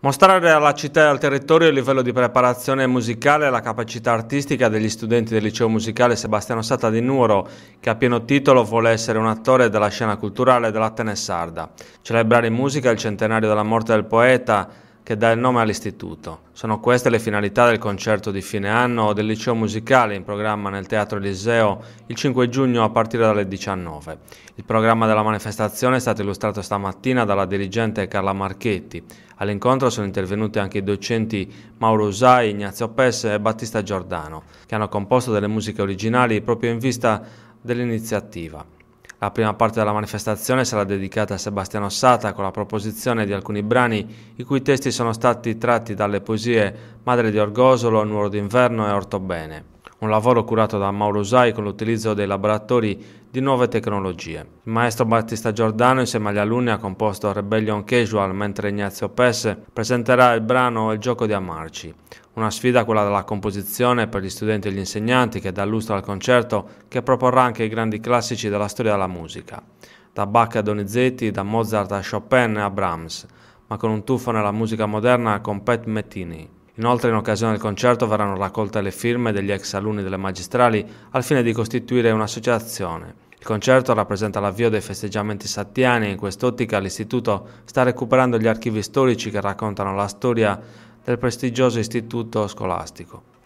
Mostrare alla città e al territorio il livello di preparazione musicale e la capacità artistica degli studenti del liceo musicale Sebastiano Sata di Nuoro, che a pieno titolo vuole essere un attore della scena culturale della Tene Sarda. Celebrare in musica il centenario della morte del poeta, che dà il nome all'istituto. Sono queste le finalità del concerto di fine anno del liceo musicale in programma nel Teatro Eliseo il 5 giugno a partire dalle 19. Il programma della manifestazione è stato illustrato stamattina dalla dirigente Carla Marchetti. All'incontro sono intervenuti anche i docenti Mauro Usai, Ignazio Pesse e Battista Giordano, che hanno composto delle musiche originali proprio in vista dell'iniziativa. La prima parte della manifestazione sarà dedicata a Sebastiano Sata con la proposizione di alcuni brani i cui testi sono stati tratti dalle poesie Madre di Orgosolo, Nuoro d'inverno e Ortobene un lavoro curato da Mauro Usai con l'utilizzo dei laboratori di nuove tecnologie. Il maestro Battista Giordano insieme agli alunni ha composto Rebellion Casual mentre Ignazio Pesse presenterà il brano Il gioco di Amarci, una sfida quella della composizione per gli studenti e gli insegnanti che dà lustro al concerto che proporrà anche i grandi classici della storia della musica, da Bach a Donizetti, da Mozart a Chopin e a Brahms, ma con un tuffo nella musica moderna con Pat Mettini. Inoltre in occasione del concerto verranno raccolte le firme degli ex alunni delle magistrali al fine di costituire un'associazione. Il concerto rappresenta l'avvio dei festeggiamenti sattiani e in quest'ottica l'istituto sta recuperando gli archivi storici che raccontano la storia del prestigioso istituto scolastico.